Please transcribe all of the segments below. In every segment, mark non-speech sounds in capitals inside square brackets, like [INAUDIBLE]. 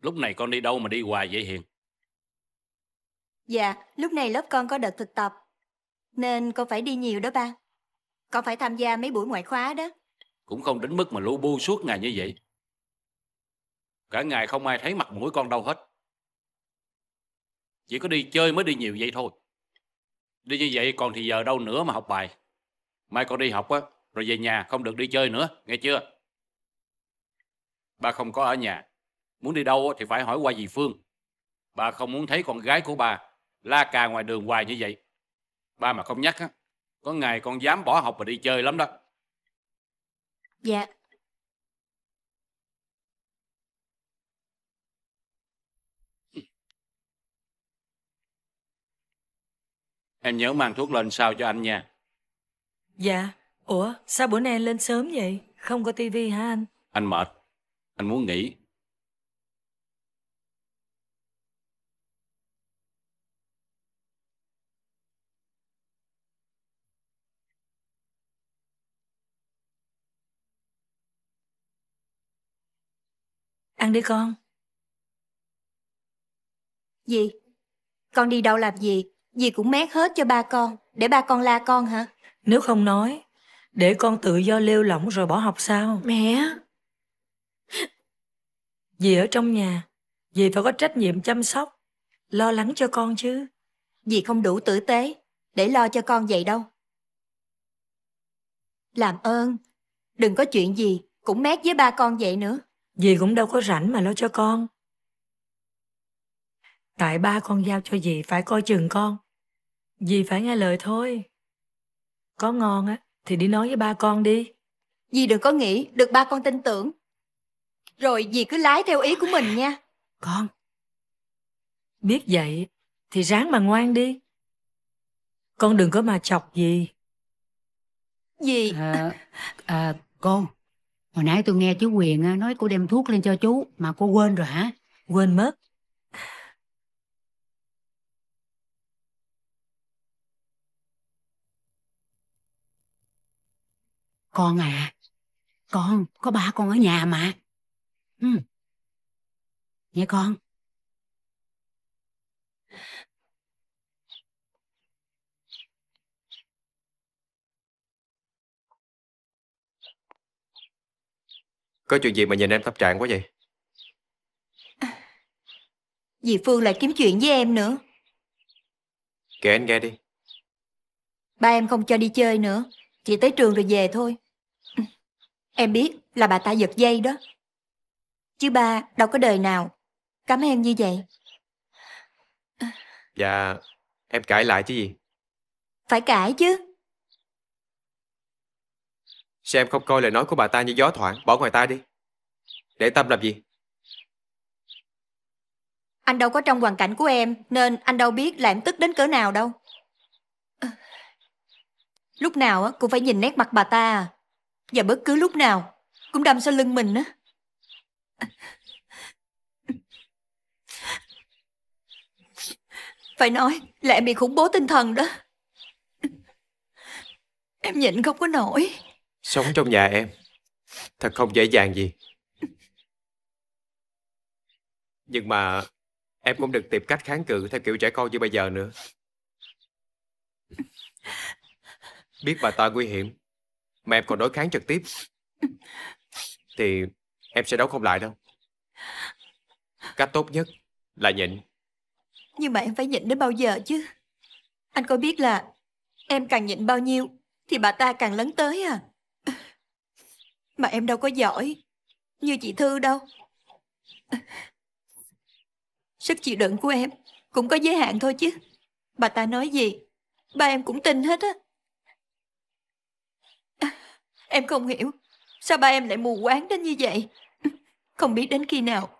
Lúc này con đi đâu mà đi hoài vậy Hiền? Dạ, lúc này lớp con có đợt thực tập, nên con phải đi nhiều đó ba. Con phải tham gia mấy buổi ngoại khóa đó. Cũng không đến mức mà lu bu suốt ngày như vậy. Cả ngày không ai thấy mặt mũi con đâu hết. Chỉ có đi chơi mới đi nhiều vậy thôi. Đi như vậy còn thì giờ đâu nữa mà học bài. Mai con đi học á, rồi về nhà không được đi chơi nữa, nghe chưa? Ba không có ở nhà, muốn đi đâu thì phải hỏi qua dì Phương. Bà không muốn thấy con gái của bà la cà ngoài đường hoài như vậy. Ba mà không nhắc có ngày con dám bỏ học và đi chơi lắm đó. Dạ. Em nhớ mang thuốc lên sao cho anh nha. Dạ. Ủa, sao bữa nay anh lên sớm vậy? Không có tivi hả anh? Anh mệt. Anh muốn nghỉ. Ăn đi con. Dì, con đi đâu làm gì? Dì cũng mét hết cho ba con, để ba con la con hả? Nếu không nói, để con tự do lêu lỏng rồi bỏ học sao? Mẹ. Dì ở trong nhà, dì phải có trách nhiệm chăm sóc, lo lắng cho con chứ. Dì không đủ tử tế để lo cho con vậy đâu. Làm ơn, đừng có chuyện gì cũng mét với ba con vậy nữa. Dì cũng đâu có rảnh mà lo cho con. Tại ba con giao cho dì phải coi chừng con. Dì phải nghe lời thôi. Có ngon á, thì đi nói với ba con đi. Dì đừng có nghĩ, được ba con tin tưởng. Rồi dì cứ lái theo ý của mình nha. Con, biết vậy thì ráng mà ngoan đi. Con đừng có mà chọc dì. Dì... À, à, con hồi nãy tôi nghe chú quyền nói cô đem thuốc lên cho chú mà cô quên rồi hả quên mất con à con có ba con ở nhà mà ừ. nghe con Có chuyện gì mà nhìn em tập trạng quá vậy? À, dì Phương lại kiếm chuyện với em nữa. Kể anh nghe đi. Ba em không cho đi chơi nữa. Chỉ tới trường rồi về thôi. Em biết là bà ta giật dây đó. Chứ ba đâu có đời nào cấm em như vậy. Dạ, em cãi lại chứ gì? Phải cãi chứ. Sao em không coi lời nói của bà ta như gió thoảng Bỏ ngoài tai đi Để tâm làm gì Anh đâu có trong hoàn cảnh của em Nên anh đâu biết là em tức đến cỡ nào đâu ờ. Lúc nào cũng phải nhìn nét mặt bà ta à. Và bất cứ lúc nào Cũng đâm sau lưng mình á Phải nói là em bị khủng bố tinh thần đó Em nhịn không có nổi Sống trong nhà em Thật không dễ dàng gì Nhưng mà Em cũng đừng tìm cách kháng cự Theo kiểu trẻ con như bây giờ nữa Biết bà ta nguy hiểm Mà em còn đối kháng trực tiếp Thì em sẽ đấu không lại đâu Cách tốt nhất là nhịn Nhưng mà em phải nhịn đến bao giờ chứ Anh có biết là Em càng nhịn bao nhiêu Thì bà ta càng lấn tới à mà em đâu có giỏi Như chị Thư đâu Sức chịu đựng của em Cũng có giới hạn thôi chứ Bà ta nói gì Ba em cũng tin hết á Em không hiểu Sao ba em lại mù quáng đến như vậy Không biết đến khi nào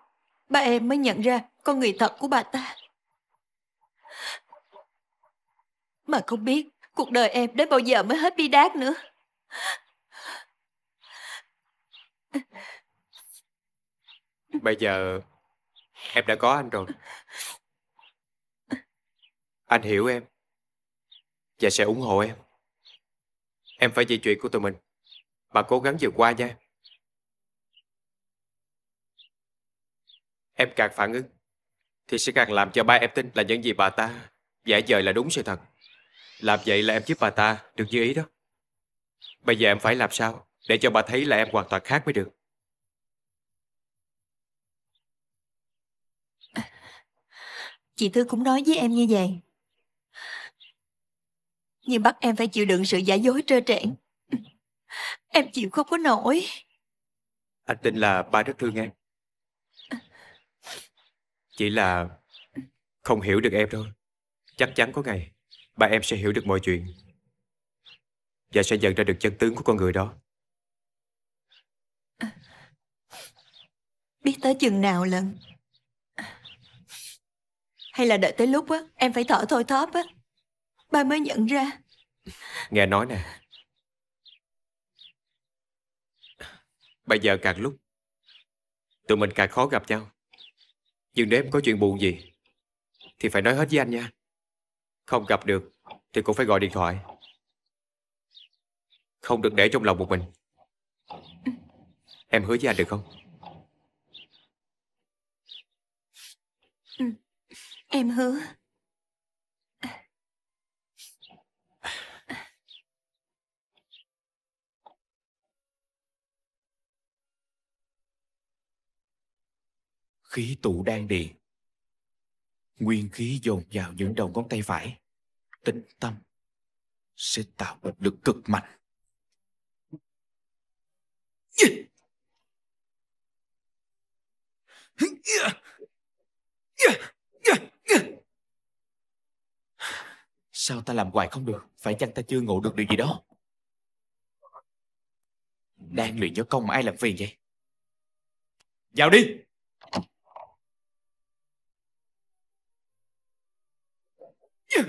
Ba em mới nhận ra con người thật của bà ta Mà không biết Cuộc đời em đến bao giờ mới hết bi đát nữa Bây giờ em đã có anh rồi. Anh hiểu em và sẽ ủng hộ em. Em phải về chuyện của tụi mình bà cố gắng vượt qua nha. Em càng phản ứng thì sẽ càng làm cho ba em tin là những gì bà ta giả dời là đúng sự thật. Làm vậy là em giúp bà ta được như ý đó. Bây giờ em phải làm sao để cho bà thấy là em hoàn toàn khác mới được chị Thư cũng nói với em như vậy. Nhưng bắt em phải chịu đựng sự giả dối trơ trẽn. Em chịu không có nổi. Anh tin là ba rất thương em. Chỉ là không hiểu được em thôi. Chắc chắn có ngày ba em sẽ hiểu được mọi chuyện và sẽ nhận ra được chân tướng của con người đó. Biết tới chừng nào lần Hay là đợi tới lúc á Em phải thở thôi thóp á Ba mới nhận ra Nghe nói nè Bây giờ càng lúc Tụi mình càng khó gặp nhau Nhưng nếu em có chuyện buồn gì Thì phải nói hết với anh nha Không gặp được Thì cũng phải gọi điện thoại Không được để trong lòng một mình Em hứa với anh được không Em hứa Khí tụ đang điền Nguyên khí dồn vào những đầu ngón tay phải Tĩnh tâm Sẽ tạo được lực cực mạnh Yeah! Yeah! Yeah! Sao ta làm hoài không được Phải chăng ta chưa ngủ được điều gì đó Đang luyện võ công mà ai làm phiền vậy Vào đi Yeah.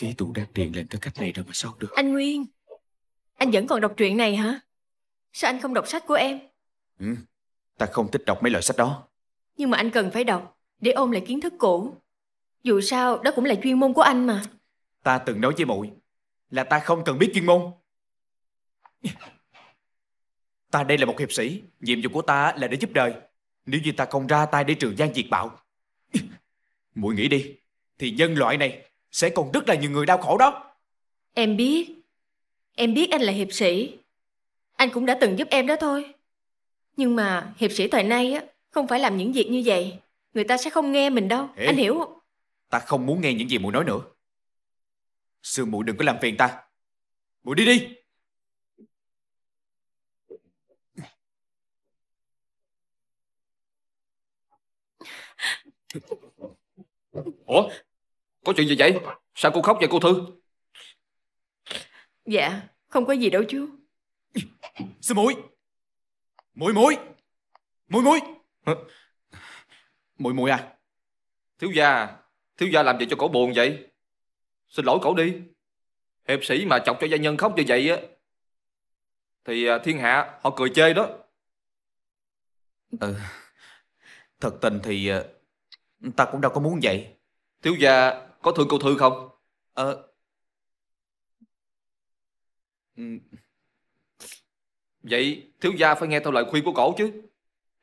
Phí tụ đang tiền lên tới cách này rồi mà sao được Anh Nguyên Anh vẫn còn đọc truyện này hả Sao anh không đọc sách của em ừ, Ta không thích đọc mấy loại sách đó Nhưng mà anh cần phải đọc Để ôm lại kiến thức cũ Dù sao đó cũng là chuyên môn của anh mà Ta từng nói với muội Là ta không cần biết chuyên môn Ta đây là một hiệp sĩ Nhiệm vụ của ta là để giúp đời Nếu như ta không ra tay để trừ gian diệt bạo muội [LAUGHS] nghĩ đi Thì nhân loại này sẽ còn rất là nhiều người đau khổ đó. Em biết. Em biết anh là hiệp sĩ. Anh cũng đã từng giúp em đó thôi. Nhưng mà hiệp sĩ thời nay á không phải làm những việc như vậy. Người ta sẽ không nghe mình đâu. Ê, anh hiểu không? Ta không muốn nghe những gì mụ nói nữa. Sư mụ đừng có làm phiền ta. Mụ đi đi. Ủa có chuyện gì vậy? Sao cô khóc vậy cô Thư? Dạ, không có gì đâu chú. Sư muội. Muội muội. Muội muội. Muội muội à. Thiếu gia, thiếu gia làm gì cho cổ buồn vậy? Xin lỗi cổ đi. Hiệp sĩ mà chọc cho gia nhân khóc như vậy á thì à, thiên hạ họ cười chê đó. Ừ. Thật tình thì à, ta cũng đâu có muốn vậy. Thiếu gia có thương cô Thư không? Ờ... Ừ. Vậy thiếu gia phải nghe theo lời khuyên của cổ chứ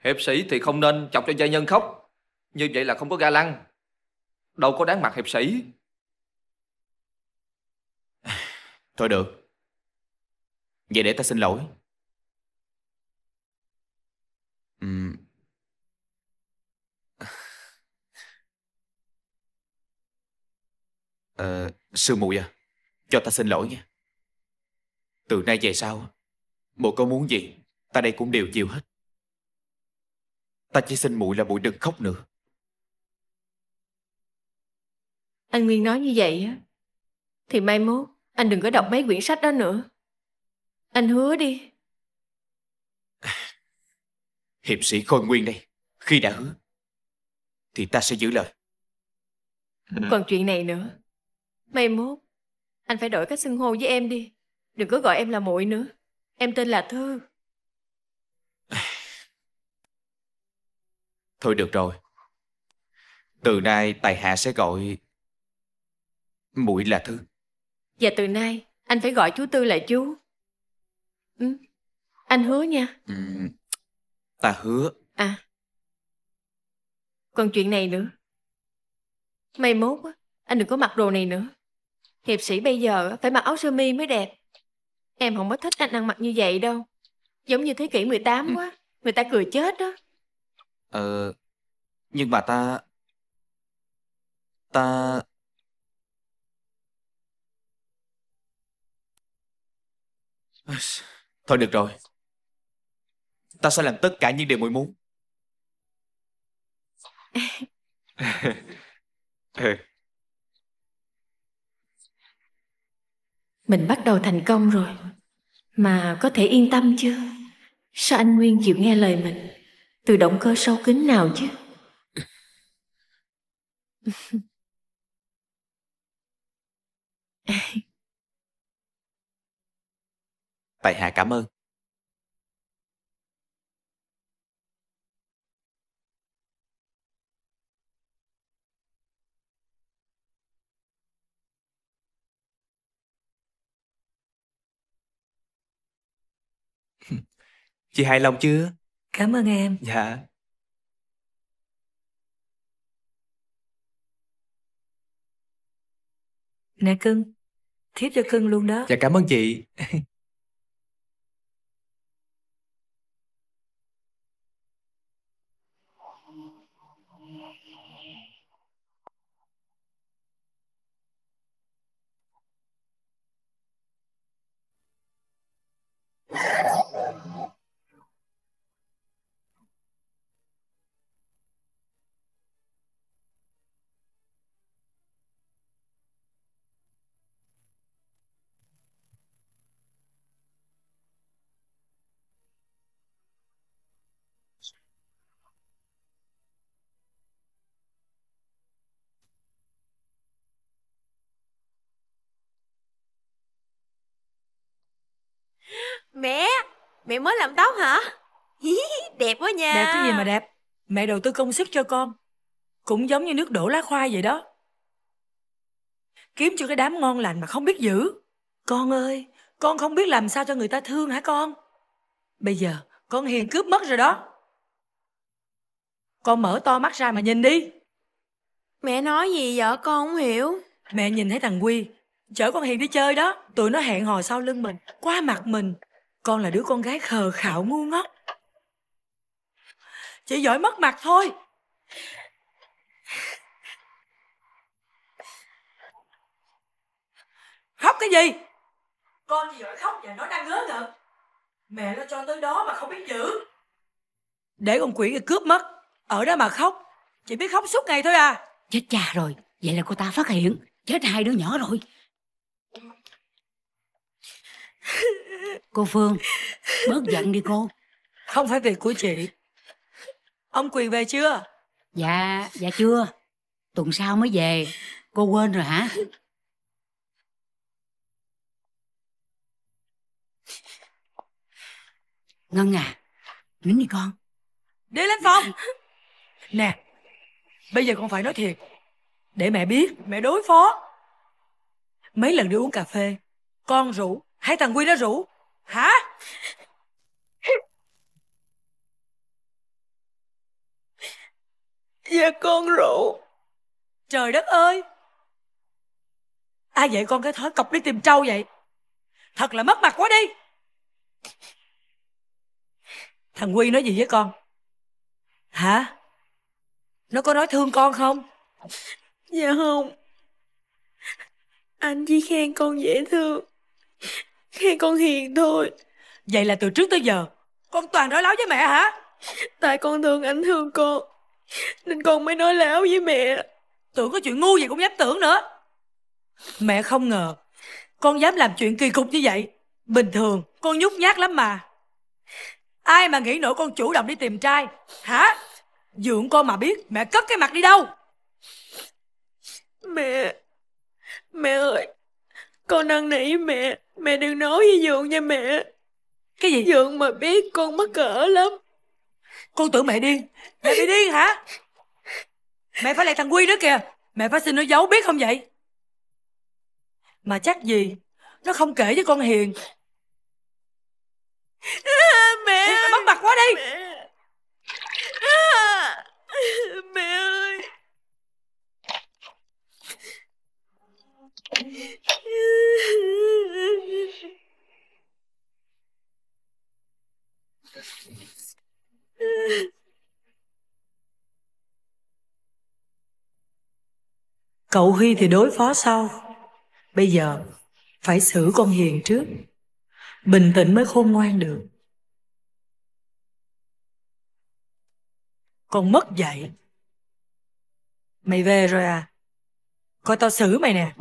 Hiệp sĩ thì không nên chọc cho gia nhân khóc Như vậy là không có ga lăng Đâu có đáng mặt hiệp sĩ Thôi được Vậy để ta xin lỗi ừ. Ờ, sư muội à, cho ta xin lỗi nha. Từ nay về sau, muội có muốn gì, ta đây cũng đều chịu hết. Ta chỉ xin muội là muội đừng khóc nữa. Anh Nguyên nói như vậy á, thì mai mốt anh đừng có đọc mấy quyển sách đó nữa. Anh hứa đi. [SIGHS] Hiệp sĩ Khôi Nguyên đây, khi đã hứa, thì ta sẽ giữ lời. Còn chuyện này nữa, Mai mốt, anh phải đổi cách xưng hô với em đi. Đừng có gọi em là muội nữa. Em tên là Thư. [SIGHS] Thôi được rồi. Từ nay tài hạ sẽ gọi muội là Thư. Và từ nay anh phải gọi chú Tư là chú. Ừ. Anh hứa nha. Ừ. Ta hứa. À. Còn chuyện này nữa. Mai mốt anh đừng có mặc đồ này nữa hiệp sĩ bây giờ phải mặc áo sơ mi mới đẹp. Em không có thích anh ăn mặc như vậy đâu. Giống như thế kỷ 18 ừ. quá, người ta cười chết đó. Ờ, nhưng mà ta... Ta... Thôi được rồi. Ta sẽ làm tất cả những điều muội muốn. [LAUGHS] [LAUGHS] ừ. Mình bắt đầu thành công rồi Mà có thể yên tâm chưa Sao anh Nguyên chịu nghe lời mình Từ động cơ sâu kín nào chứ Tại hạ cảm ơn Chị hài lòng chưa? Cảm ơn em. Dạ. Nè cưng, thiếp cho cưng luôn đó. Dạ cảm ơn chị. [LAUGHS] Mẹ, mẹ mới làm tóc hả? đẹp quá nha. Đẹp cái gì mà đẹp. Mẹ đầu tư công sức cho con. Cũng giống như nước đổ lá khoai vậy đó. Kiếm cho cái đám ngon lành mà không biết giữ. Con ơi, con không biết làm sao cho người ta thương hả con? Bây giờ con hiền cướp mất rồi đó. Con mở to mắt ra mà nhìn đi. Mẹ nói gì vợ con không hiểu. Mẹ nhìn thấy thằng Quy, chở con Hiền đi chơi đó. Tụi nó hẹn hò sau lưng mình, qua mặt mình, con là đứa con gái khờ khạo ngu ngốc chỉ giỏi mất mặt thôi khóc cái gì con chỉ giỏi khóc và nói năng ngớ ngẩn mẹ nó cho tới đó mà không biết giữ để con quỷ kia cướp mất ở đó mà khóc chỉ biết khóc suốt ngày thôi à chết cha rồi vậy là cô ta phát hiện chết hai đứa nhỏ rồi [LAUGHS] Cô Phương Bớt giận đi cô Không phải việc của chị Ông Quyền về chưa Dạ dạ chưa Tuần sau mới về Cô quên rồi hả Ngân à Nín đi con Đi lên phòng Nè Bây giờ con phải nói thiệt Để mẹ biết Mẹ đối phó Mấy lần đi uống cà phê Con rủ Hai thằng Quy đó rủ Hả? Dạ con rượu Trời đất ơi Ai vậy con cái thói cọc đi tìm trâu vậy Thật là mất mặt quá đi Thằng Quy nói gì với con Hả Nó có nói thương con không Dạ không Anh chỉ khen con dễ thương Nghe con hiền thôi Vậy là từ trước tới giờ Con toàn nói láo với mẹ hả Tại con thương ảnh thương con Nên con mới nói láo với mẹ Tưởng có chuyện ngu gì cũng dám tưởng nữa Mẹ không ngờ Con dám làm chuyện kỳ cục như vậy Bình thường con nhút nhát lắm mà Ai mà nghĩ nổi con chủ động đi tìm trai Hả Dượng con mà biết mẹ cất cái mặt đi đâu Mẹ Mẹ ơi con năn nỉ mẹ, mẹ đừng nói với Dượng nha mẹ. Cái gì? Dượng mà biết con mắc cỡ lắm. Con tưởng mẹ điên. Mẹ bị điên hả? Mẹ phải lại thằng Quy đó kìa. Mẹ phải xin nó giấu biết không vậy? Mà chắc gì, nó không kể với con Hiền. À, mẹ... mất mặt quá đi. Mẹ... Cậu Huy thì đối phó sau Bây giờ Phải xử con Hiền trước Bình tĩnh mới khôn ngoan được Con mất dạy Mày về rồi à Coi tao xử mày nè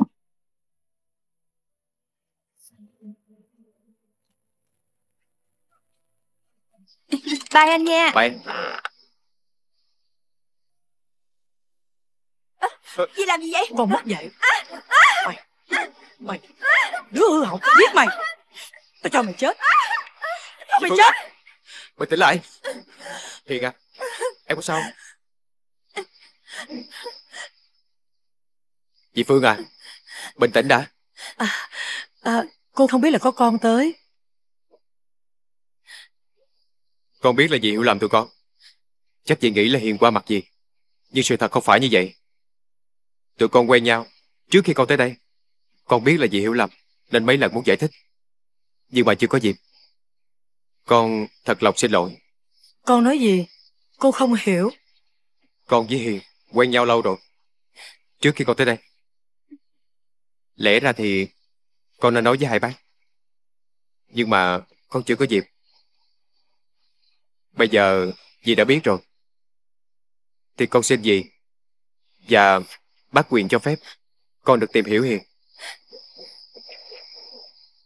[LAUGHS] Bye anh nha Bye Gì làm gì vậy Con mất dạy Mày Mày Đứa hư hỏng Giết mày Tao cho mày chết Tao mày Phương, chết Mày tỉnh lại Hiền à Em có sao Chị Phương à Bình tĩnh đã à, à, Cô không biết là có con tới Con biết là gì hiểu lầm tụi con. Chắc chị nghĩ là Hiền qua mặt gì Nhưng sự thật không phải như vậy. Tụi con quen nhau. Trước khi con tới đây, con biết là gì hiểu lầm, nên mấy lần muốn giải thích. Nhưng mà chưa có dịp. Con thật lòng xin lỗi. Con nói gì? con không hiểu. Con với Hiền quen nhau lâu rồi. Trước khi con tới đây. Lẽ ra thì con nên nói với hai bác. Nhưng mà con chưa có dịp Bây giờ dì đã biết rồi. Thì con xin dì và bác quyền cho phép con được tìm hiểu Hiền.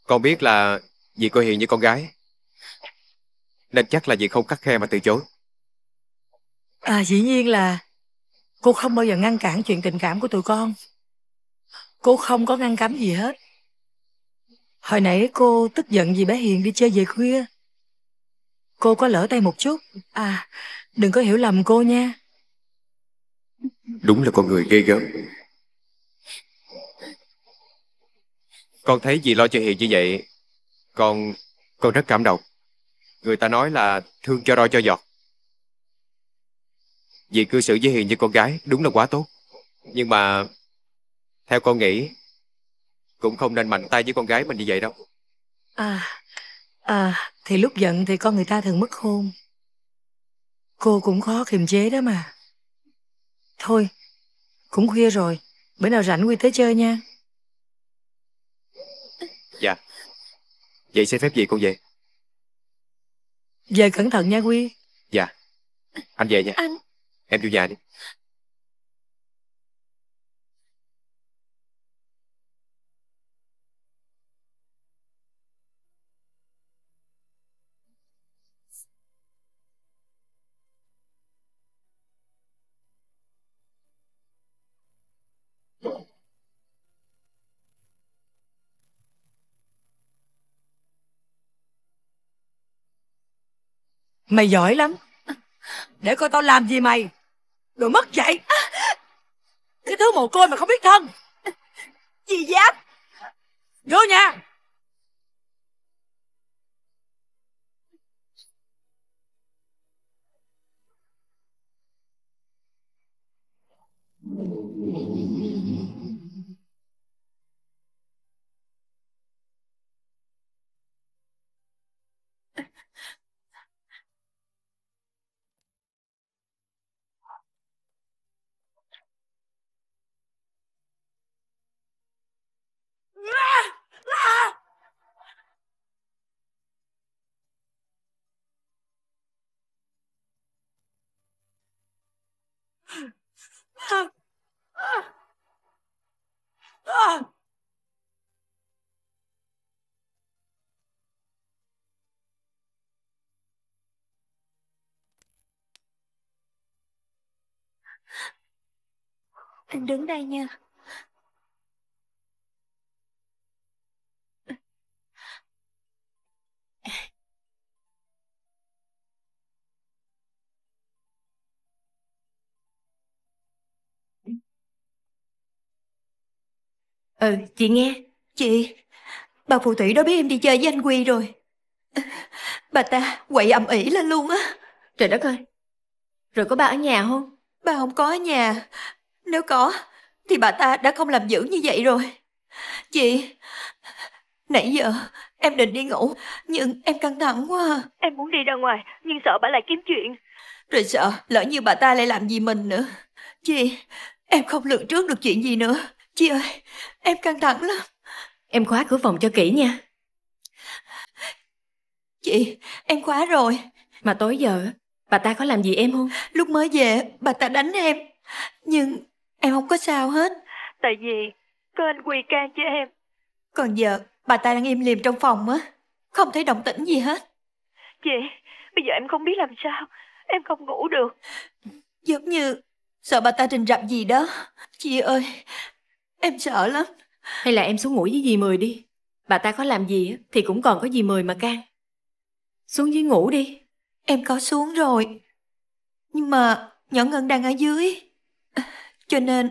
Con biết là dì coi Hiền như con gái nên chắc là dì không cắt khe mà từ chối. À dĩ nhiên là cô không bao giờ ngăn cản chuyện tình cảm của tụi con. Cô không có ngăn cấm gì hết. Hồi nãy cô tức giận vì bé Hiền đi chơi về khuya Cô có lỡ tay một chút À đừng có hiểu lầm cô nha Đúng là con người ghê gớm Con thấy gì lo cho Hiền như vậy Con Con rất cảm động Người ta nói là thương cho roi cho giọt vì cư xử với Hiền như con gái Đúng là quá tốt Nhưng mà Theo con nghĩ Cũng không nên mạnh tay với con gái mình như vậy đâu À À, thì lúc giận thì con người ta thường mất hôn Cô cũng khó kiềm chế đó mà. Thôi, cũng khuya rồi. Bữa nào rảnh Quy tới chơi nha. Dạ. Vậy xin phép gì cô về? Về cẩn thận nha Quy. Dạ. Anh về nha. Anh. Em vô nhà đi. Mày giỏi lắm Để coi tao làm gì mày Đồ mất dạy Cái thứ mồ côi mà không biết thân Gì dám Vô nhà Thank you. Anh đứng đây nha. Ừ, chị nghe. Chị, bà phù thủy đó biết em đi chơi với anh Quy rồi. Bà ta quậy ầm ĩ lên luôn á. Trời đất ơi. Rồi có ba ở nhà không? Bà không có ở nhà. Nếu có, thì bà ta đã không làm dữ như vậy rồi. Chị, nãy giờ em định đi ngủ, nhưng em căng thẳng quá. Em muốn đi ra ngoài, nhưng sợ bà lại kiếm chuyện. Rồi sợ, lỡ như bà ta lại làm gì mình nữa. Chị, em không lường trước được chuyện gì nữa. Chị ơi, em căng thẳng lắm. Em khóa cửa phòng cho kỹ nha. Chị, em khóa rồi. Mà tối giờ, bà ta có làm gì em không? Lúc mới về, bà ta đánh em. Nhưng em không có sao hết. Tại vì có anh quỳ can cho em. Còn giờ, bà ta đang im lìm trong phòng á. Không thấy động tĩnh gì hết. Chị, bây giờ em không biết làm sao. Em không ngủ được. Giống như sợ bà ta trình rập gì đó. Chị ơi, Em sợ lắm. Hay là em xuống ngủ với dì Mười đi. Bà ta có làm gì thì cũng còn có dì Mười mà can. Xuống dưới ngủ đi. Em có xuống rồi. Nhưng mà nhỏ Ngân đang ở dưới. Cho nên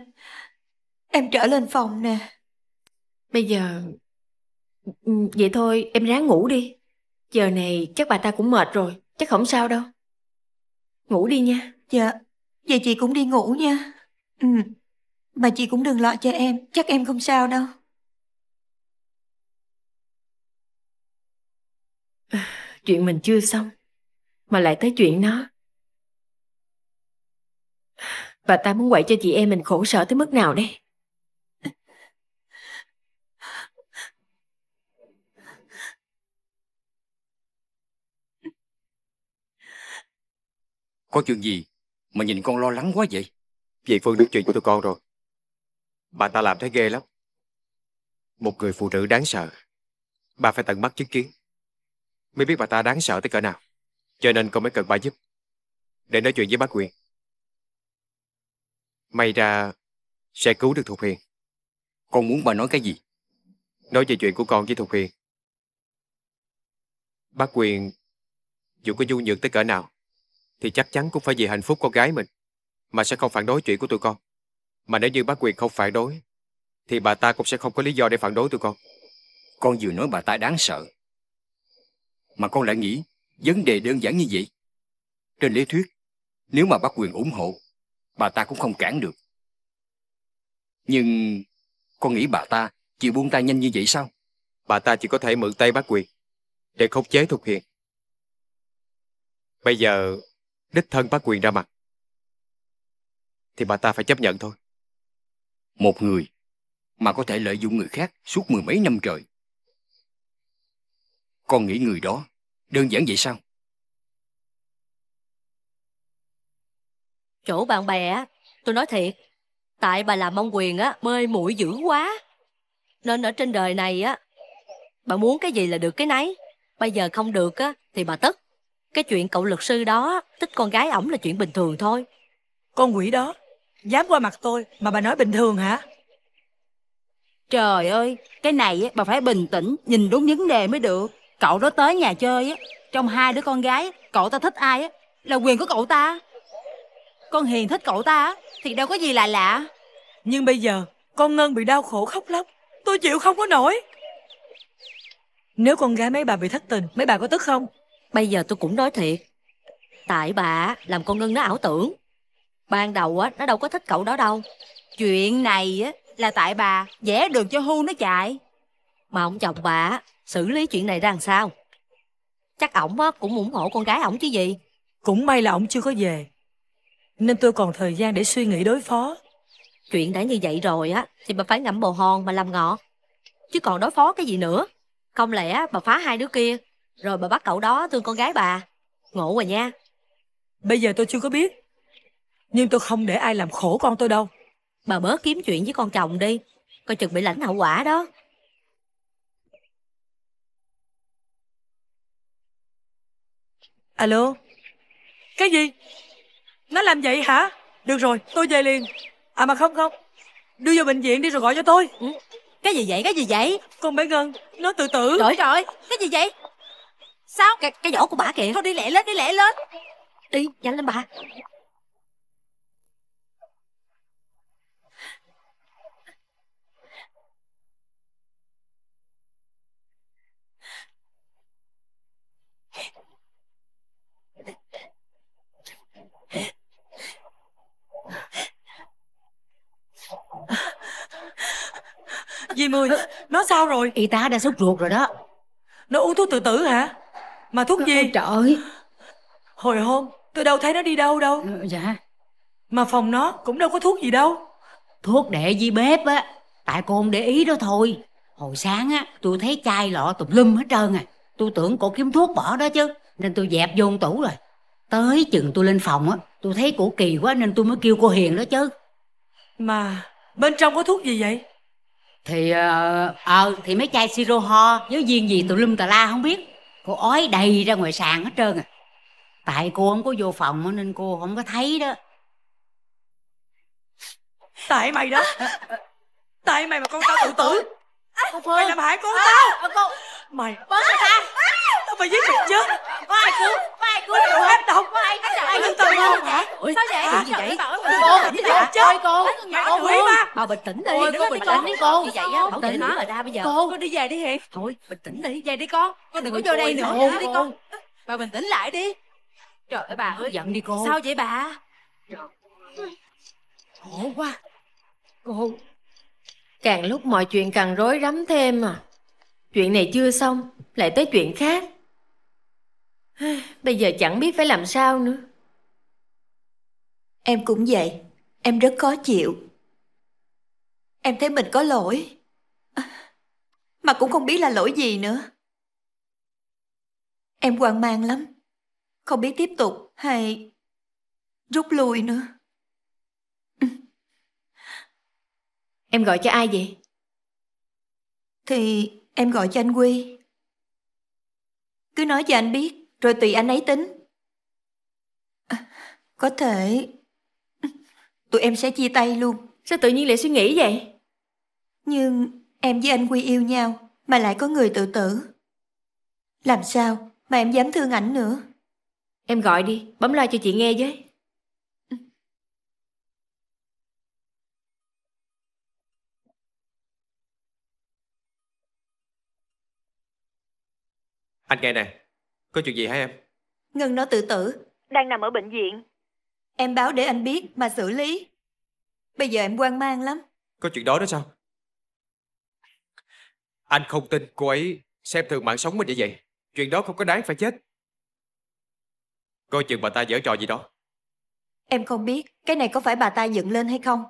em trở lên phòng nè. Bây giờ... Ừ, vậy thôi em ráng ngủ đi. Giờ này chắc bà ta cũng mệt rồi. Chắc không sao đâu. Ngủ đi nha. Dạ. Vậy chị cũng đi ngủ nha. Ừ. Mà chị cũng đừng lo cho em, chắc em không sao đâu. [SIGHS] Chuyện mình chưa xong, mà lại tới chuyện nó. [SIGHS] Bà ta muốn quậy cho chị em mình khổ sở tới mức nào đây? Có chuyện gì mà nhìn con lo lắng quá vậy? vậy Phương nói chuyện của tụi con rồi. Bà ta làm thấy ghê lắm. Một người phụ nữ đáng sợ. Bà phải tận mắt chứng kiến. Mới biết bà ta đáng sợ tới cỡ nào. Cho nên con mới cần bà giúp. Để nói chuyện với bác Quyền. May ra sẽ cứu được Thục Hiền. Con muốn bà nói cái gì? Nói về chuyện của con với Thục Hiền. Bác Quyền dù có du nhược tới cỡ nào thì chắc chắn cũng phải vì hạnh phúc con gái mình mà sẽ không phản đối chuyện của tụi con. Mà nếu như bác quyền không phản đối, thì bà ta cũng sẽ không có lý do để phản đối tụi con. Con vừa nói bà ta đáng sợ. Mà con lại nghĩ, vấn đề đơn giản như vậy. Trên lý thuyết, nếu mà bác quyền ủng hộ, bà ta cũng không cản được. Nhưng con nghĩ bà ta chịu buông tay nhanh như vậy sao? Bà ta chỉ có thể mượn tay bác quyền để khống chế Thục hiện. Bây giờ đích thân bác quyền ra mặt thì bà ta phải chấp nhận thôi một người mà có thể lợi dụng người khác suốt mười mấy năm trời. Con nghĩ người đó đơn giản vậy sao? Chỗ bạn bè, tôi nói thiệt, tại bà làm ông quyền á, bơi mũi dữ quá. Nên ở trên đời này á, bà muốn cái gì là được cái nấy. Bây giờ không được á, thì bà tức. Cái chuyện cậu luật sư đó thích con gái ổng là chuyện bình thường thôi. Con quỷ đó Dám qua mặt tôi mà bà nói bình thường hả? Trời ơi, cái này á, bà phải bình tĩnh, nhìn đúng vấn đề mới được. Cậu đó tới nhà chơi á, trong hai đứa con gái, cậu ta thích ai á, là quyền của cậu ta. Con Hiền thích cậu ta thì đâu có gì lạ lạ. Nhưng bây giờ, con Ngân bị đau khổ khóc lóc, tôi chịu không có nổi. Nếu con gái mấy bà bị thất tình, mấy bà có tức không? Bây giờ tôi cũng nói thiệt. Tại bà làm con Ngân nó ảo tưởng. Ban đầu á, nó đâu có thích cậu đó đâu. Chuyện này á, là tại bà vẽ đường cho hưu nó chạy. Mà ông chồng bà xử lý chuyện này ra làm sao? Chắc ổng á, cũng ủng hộ con gái ổng chứ gì. Cũng may là ổng chưa có về. Nên tôi còn thời gian để suy nghĩ đối phó. Chuyện đã như vậy rồi á, thì bà phải ngậm bồ hòn mà làm ngọt. Chứ còn đối phó cái gì nữa. Không lẽ bà phá hai đứa kia, rồi bà bắt cậu đó thương con gái bà. Ngộ rồi nha. Bây giờ tôi chưa có biết nhưng tôi không để ai làm khổ con tôi đâu Bà bớt kiếm chuyện với con chồng đi Coi chừng bị lãnh hậu quả đó Alo Cái gì Nó làm vậy hả Được rồi tôi về liền À mà không không Đưa vào bệnh viện đi rồi gọi cho tôi ừ. Cái gì vậy cái gì vậy Con bé Ngân nó tự tử Trời trời cái gì vậy Sao cái, cái vỏ của bà kìa Thôi đi lẹ lên đi lẹ lên Đi nhanh lên bà Dì Mười, nó sao rồi? Y tá đã xúc ruột rồi đó Nó uống thuốc tự tử hả? Mà thuốc gì? trời ơi. Hồi hôm, tôi đâu thấy nó đi đâu đâu ừ, Dạ Mà phòng nó cũng đâu có thuốc gì đâu Thuốc để dưới bếp á Tại cô không để ý đó thôi Hồi sáng á tôi thấy chai lọ tùm lum hết trơn à Tôi tưởng cô kiếm thuốc bỏ đó chứ Nên tôi dẹp vô tủ rồi Tới chừng tôi lên phòng á Tôi thấy cổ kỳ quá nên tôi mới kêu cô Hiền đó chứ Mà bên trong có thuốc gì vậy? thì ờ ờ, thì mấy chai siro ho với viên gì tụi lum tà la không biết cô ói đầy ra ngoài sàn hết trơn à tại cô không có vô phòng nên cô không có thấy đó tại mày đó ờ, ờ, ờ. tại mày mà con tao tự tử mày làm hại con tao mày bớt ra mà giết mình chứ có ai cứu có ai cứu được hết đâu có ai cứu ai cứu tôi không hả Ủa, sao vậy sao vậy cô bình tĩnh chứ cô cô Hiền bà bình tĩnh đi đừng có bình tĩnh đi cô vậy á bình tĩnh mà ra bây giờ cô đi về đi Hiền thôi bình tĩnh đi về đi con con đừng có vô đây nữa đi con bà bình tĩnh lại đi trời ơi bà ơi giận đi cô sao vậy bà khổ quá cô càng lúc mọi chuyện càng rối rắm thêm à chuyện này chưa xong lại tới chuyện khác [SIGHS] Bây giờ chẳng biết phải làm sao nữa. Em cũng vậy, em rất khó chịu. Em thấy mình có lỗi. [SIGHS] Mà cũng không biết là lỗi gì nữa. Em hoang mang lắm. Không biết tiếp tục hay rút lui nữa. [LAUGHS] Em gọi cho ai vậy? Thì em gọi cho anh Quy. Cứ nói cho anh biết rồi tùy anh ấy tính. À, có thể... Tụi em sẽ chia tay luôn. Sao tự nhiên lại suy nghĩ vậy? Nhưng em với anh Quy yêu nhau mà lại có người tự tử. Làm sao mà em dám thương ảnh nữa? Em gọi đi, bấm loa cho chị nghe với. Anh nghe này. Có chuyện gì hả em? Ngân nó tự tử. Đang nằm ở bệnh viện. Em báo để anh biết mà xử lý. Bây giờ em quan mang lắm. Có chuyện đó đó sao? Anh không tin cô ấy xem thường mạng sống mình như vậy. Chuyện đó không có đáng phải chết. Coi chừng bà ta giở trò gì đó. Em không biết cái này có phải bà ta dựng lên hay không.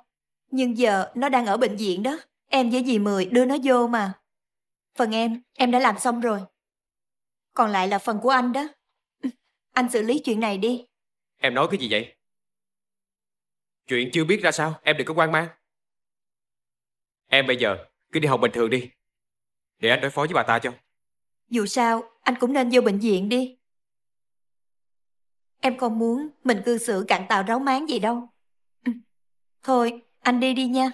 Nhưng giờ nó đang ở bệnh viện đó. Em với dì Mười đưa nó vô mà. Phần em, em đã làm xong rồi còn lại là phần của anh đó. [LAUGHS] Anh xử lý chuyện này đi. Em nói cái gì vậy? Chuyện chưa biết ra sao, em đừng có quan mang. Em bây giờ cứ đi học bình thường đi. Để anh đối phó với bà ta cho. Dù sao, anh cũng nên vô bệnh viện đi. Em không muốn mình cư xử cạn tạo ráo máng gì đâu. [LAUGHS] Thôi, anh đi đi nha.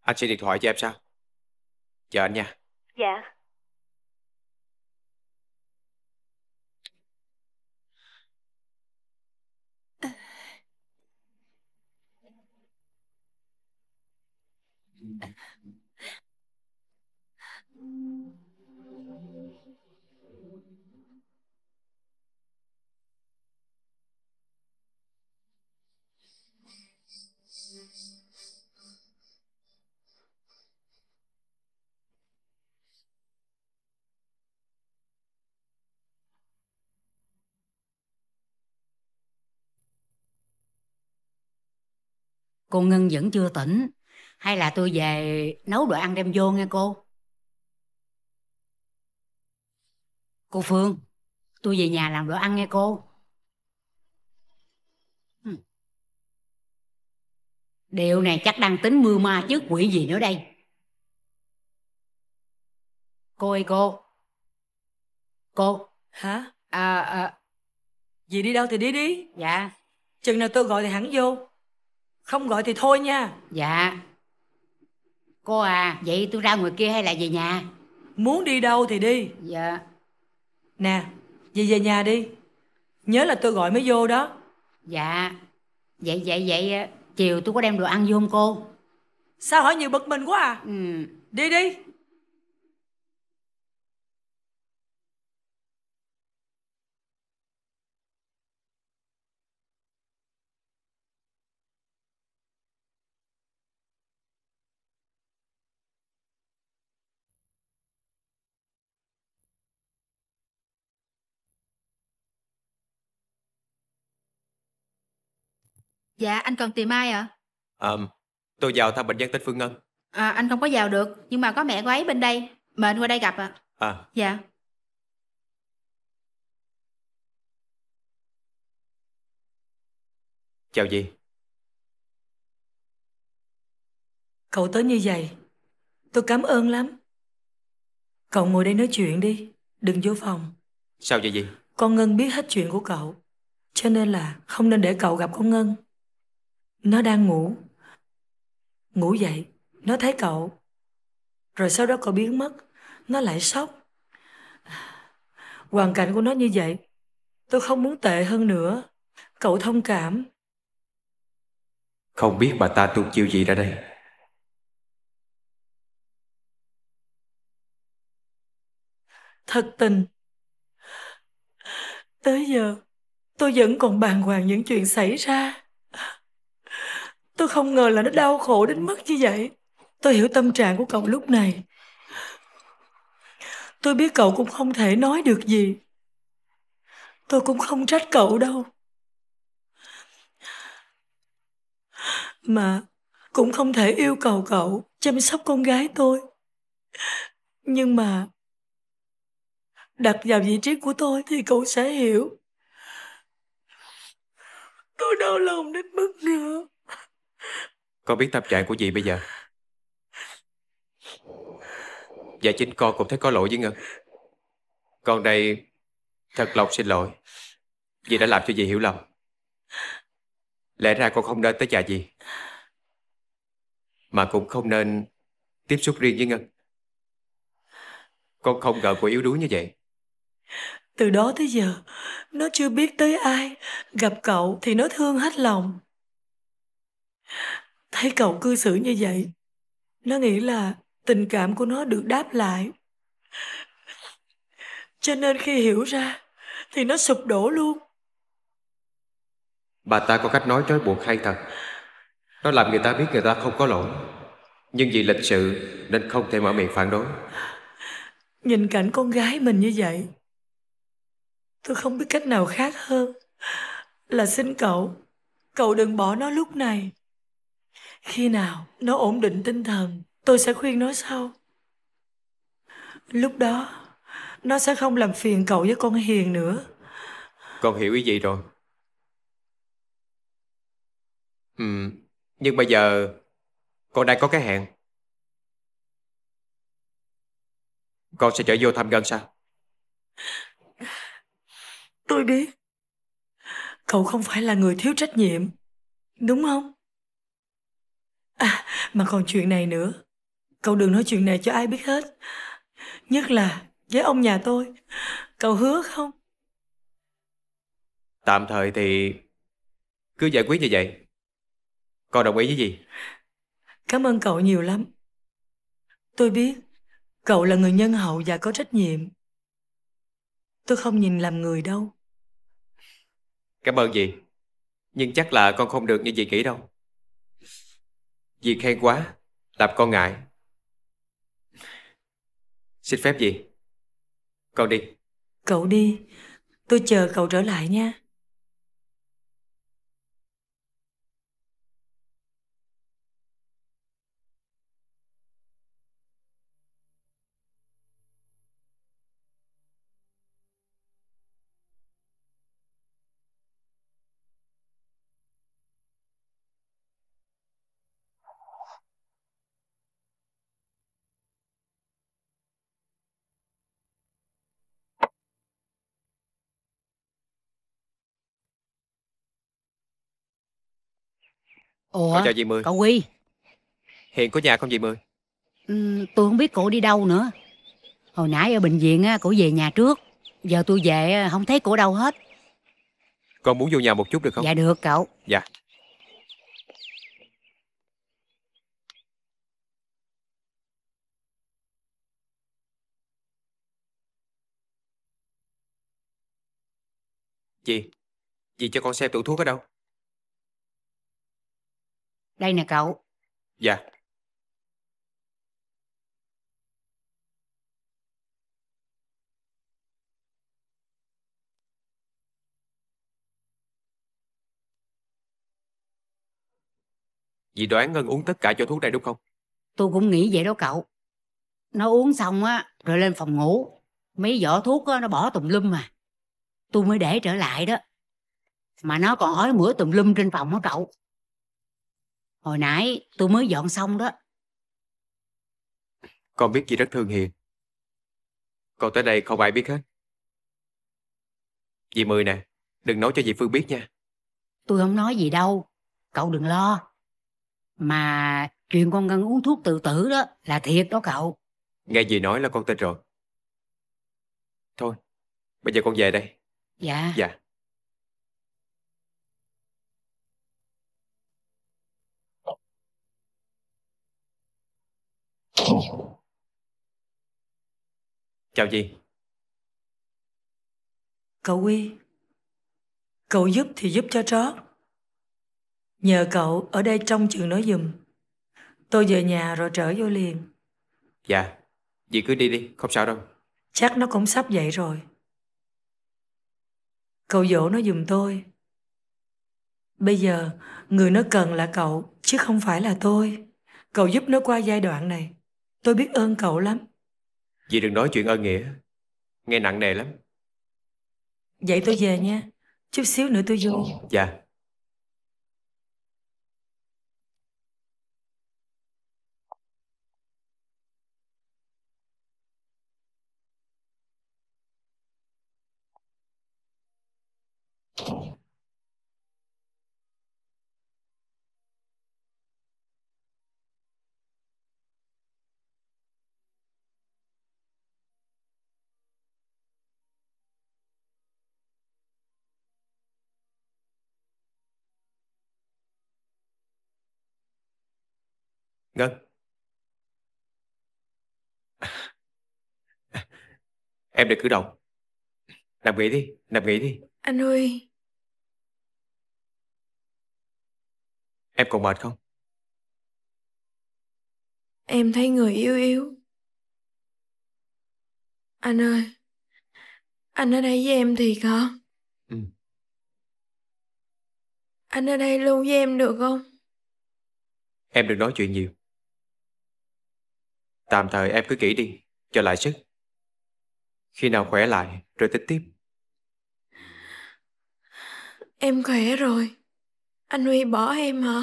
Anh sẽ điện thoại cho em sao? Chờ anh nha. Dạ. Cô Ngân vẫn chưa tỉnh hay là tôi về nấu đồ ăn đem vô nghe cô cô phương tôi về nhà làm đồ ăn nghe cô điều này chắc đang tính mưa ma trước quỷ gì nữa đây cô ơi cô cô hả à, à dì đi đâu thì đi đi dạ chừng nào tôi gọi thì hẳn vô không gọi thì thôi nha dạ cô à vậy tôi ra ngoài kia hay là về nhà muốn đi đâu thì đi dạ nè về về nhà đi nhớ là tôi gọi mới vô đó dạ vậy vậy vậy chiều tôi có đem đồ ăn vô không cô sao hỏi nhiều bực mình quá à ừ đi đi Dạ, anh cần tìm ai ạ? À? Um, tôi vào thăm bệnh nhân tên Phương Ngân. À, anh không có vào được, nhưng mà có mẹ cô ấy bên đây. Mời anh qua đây gặp ạ. À. à. Dạ. Chào gì? Cậu tới như vậy, tôi cảm ơn lắm. Cậu ngồi đây nói chuyện đi, đừng vô phòng. Sao vậy gì? Con Ngân biết hết chuyện của cậu, cho nên là không nên để cậu gặp con Ngân. Nó đang ngủ. Ngủ dậy, nó thấy cậu. Rồi sau đó cậu biến mất, nó lại sốc. Hoàn cảnh của nó như vậy, tôi không muốn tệ hơn nữa. Cậu thông cảm. Không biết bà ta tuột chiêu gì ra đây. Thật tình, tới giờ tôi vẫn còn bàng hoàng những chuyện xảy ra. Tôi không ngờ là nó đau khổ đến mức như vậy. Tôi hiểu tâm trạng của cậu lúc này. Tôi biết cậu cũng không thể nói được gì. Tôi cũng không trách cậu đâu. Mà cũng không thể yêu cầu cậu chăm sóc con gái tôi. Nhưng mà đặt vào vị trí của tôi thì cậu sẽ hiểu. Tôi đau lòng đến mức nào. Con biết tâm trạng của dì bây giờ Và chính con cũng thấy có lỗi với Ngân Con đây Thật lòng xin lỗi Dì đã làm cho dì hiểu lầm Lẽ ra con không nên tới nhà dì Mà cũng không nên Tiếp xúc riêng với Ngân Con không ngờ cô yếu đuối như vậy Từ đó tới giờ Nó chưa biết tới ai Gặp cậu thì nó thương hết lòng thấy cậu cư xử như vậy nó nghĩ là tình cảm của nó được đáp lại cho nên khi hiểu ra thì nó sụp đổ luôn bà ta có cách nói trói buộc hay thật nó làm người ta biết người ta không có lỗi nhưng vì lịch sự nên không thể mở miệng phản đối nhìn cảnh con gái mình như vậy tôi không biết cách nào khác hơn là xin cậu cậu đừng bỏ nó lúc này khi nào nó ổn định tinh thần tôi sẽ khuyên nó sau lúc đó nó sẽ không làm phiền cậu với con hiền nữa con hiểu ý gì rồi ừ nhưng bây giờ con đang có cái hẹn con sẽ trở vô thăm gần sao tôi biết cậu không phải là người thiếu trách nhiệm đúng không mà còn chuyện này nữa Cậu đừng nói chuyện này cho ai biết hết Nhất là với ông nhà tôi Cậu hứa không Tạm thời thì Cứ giải quyết như vậy Con đồng ý với gì Cảm ơn cậu nhiều lắm Tôi biết Cậu là người nhân hậu và có trách nhiệm Tôi không nhìn làm người đâu Cảm ơn gì Nhưng chắc là con không được như vậy nghĩ đâu Việc hay quá Làm con ngại Xin phép gì Con đi Cậu đi Tôi chờ cậu trở lại nha Ủa, con chào dì Mười. cậu Huy, Hiện có nhà không dì Mười? ừ, tôi không biết cổ đi đâu nữa. Hồi nãy ở bệnh viện á, về nhà trước, giờ tôi về không thấy cổ đâu hết. Con muốn vô nhà một chút được không? Dạ được cậu. Dạ. Dì, dì cho con xem tủ thuốc ở đâu? Đây nè cậu. Dạ. Dì đoán Ngân uống tất cả cho thuốc đây đúng không? Tôi cũng nghĩ vậy đó cậu. Nó uống xong á, rồi lên phòng ngủ. Mấy vỏ thuốc á, nó bỏ tùm lum mà. Tôi mới để trở lại đó. Mà nó còn ói mũi tùm lum trên phòng đó cậu. Hồi nãy tôi mới dọn xong đó. Con biết chị rất thương Hiền. Con tới đây không ai biết hết. Dì Mười nè, đừng nói cho dì Phương biết nha. Tôi không nói gì đâu, cậu đừng lo. Mà chuyện con Ngân uống thuốc tự tử đó là thiệt đó cậu. Nghe dì nói là con tin rồi. Thôi, bây giờ con về đây. Dạ. Dạ. Chào gì Cậu Uy Cậu giúp thì giúp cho chó. Nhờ cậu ở đây trong trường nói giùm Tôi về nhà rồi trở vô liền Dạ Dì cứ đi đi không sao đâu Chắc nó cũng sắp dậy rồi Cậu dỗ nó giùm tôi Bây giờ người nó cần là cậu Chứ không phải là tôi Cậu giúp nó qua giai đoạn này Tôi biết ơn cậu lắm vậy đừng nói chuyện ơn nghĩa Nghe nặng nề lắm Vậy tôi về nha Chút xíu nữa tôi vô Dạ Ngân vâng. Em đừng cử động Nằm nghỉ đi Nằm nghỉ đi Anh ơi Em còn mệt không? Em thấy người yếu yếu Anh ơi Anh ở đây với em thì hả? Ừ. Anh ở đây luôn với em được không? Em đừng nói chuyện nhiều Tạm thời em cứ nghỉ đi, cho lại sức. Khi nào khỏe lại, rồi tính tiếp. Em khỏe rồi. Anh Huy bỏ em hả?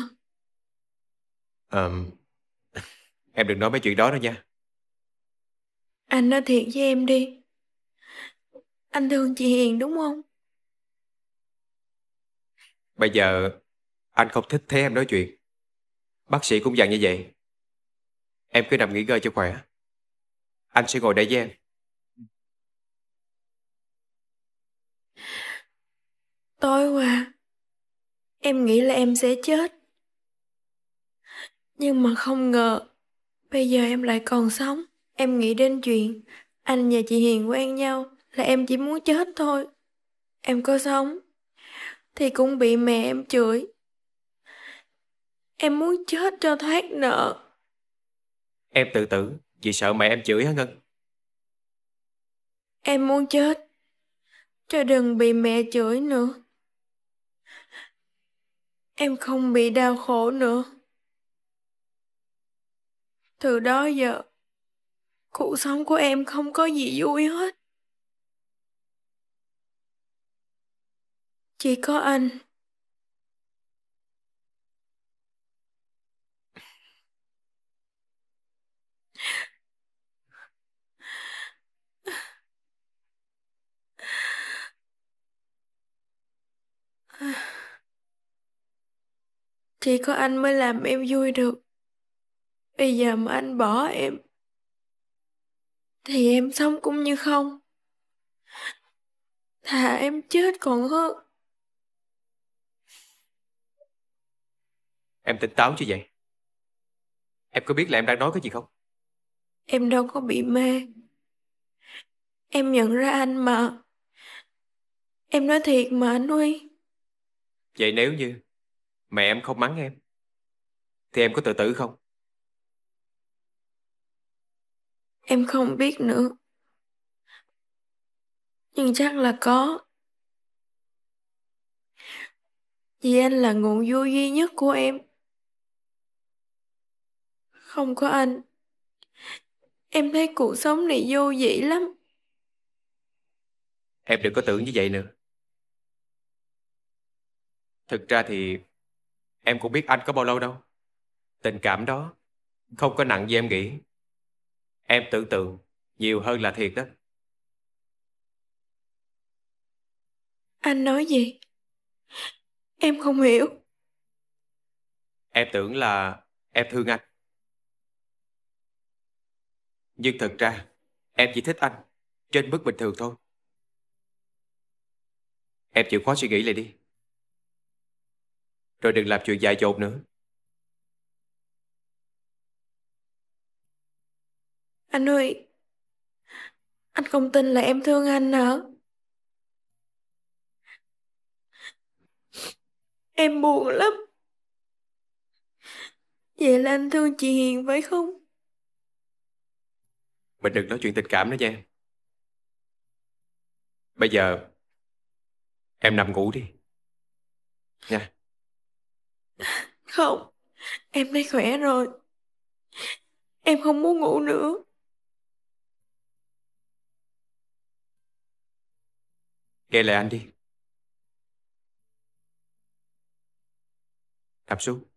À, [LAUGHS] em đừng nói mấy chuyện đó nữa nha. Anh nói thiệt với em đi. Anh thương chị Hiền đúng không? Bây giờ anh không thích thấy em nói chuyện. Bác sĩ cũng dặn như vậy. Em cứ nằm nghỉ ngơi cho khỏe. Anh sẽ ngồi đây với em. Tối qua, em nghĩ là em sẽ chết. Nhưng mà không ngờ, bây giờ em lại còn sống. Em nghĩ đến chuyện anh và chị Hiền quen nhau là em chỉ muốn chết thôi. Em có sống thì cũng bị mẹ em chửi. Em muốn chết cho thoát nợ. Em tự tử vì sợ mẹ em chửi hả Ngân? Em muốn chết Cho đừng bị mẹ chửi nữa Em không bị đau khổ nữa Từ đó giờ Cuộc sống của em không có gì vui hết Chỉ có anh [SIGHS] Chỉ có anh mới làm em vui được. Bây giờ mà anh bỏ em, thì em sống cũng như không. Thà em chết còn hơn. Em tỉnh táo chứ vậy? Em có biết là em đang nói cái gì không? Em đâu có bị mê. Em nhận ra anh mà. Em nói thiệt mà anh Huy. Vậy nếu như mẹ em không mắng em, thì em có tự tử không? Em không biết nữa. Nhưng chắc là có. Vì anh là nguồn vui duy nhất của em. Không có anh, em thấy cuộc sống này vô vị lắm. Em đừng có tưởng như vậy nữa. Thực ra thì em cũng biết anh có bao lâu đâu. Tình cảm đó không có nặng như em nghĩ. Em tưởng tượng nhiều hơn là thiệt đó. Anh nói gì? Em không hiểu. Em tưởng là em thương anh. Nhưng thật ra em chỉ thích anh trên mức bình thường thôi. Em chịu khó suy nghĩ lại đi. Rồi đừng làm chuyện dài dột nữa. Anh ơi, anh không tin là em thương anh hả? Em buồn lắm. Vậy là anh thương chị Hiền phải không? Mình đừng nói chuyện tình cảm nữa nha. Bây giờ em nằm ngủ đi. Nha. Không, em thấy khỏe rồi. Em không muốn ngủ nữa. Kể lại anh đi. Nằm xuống.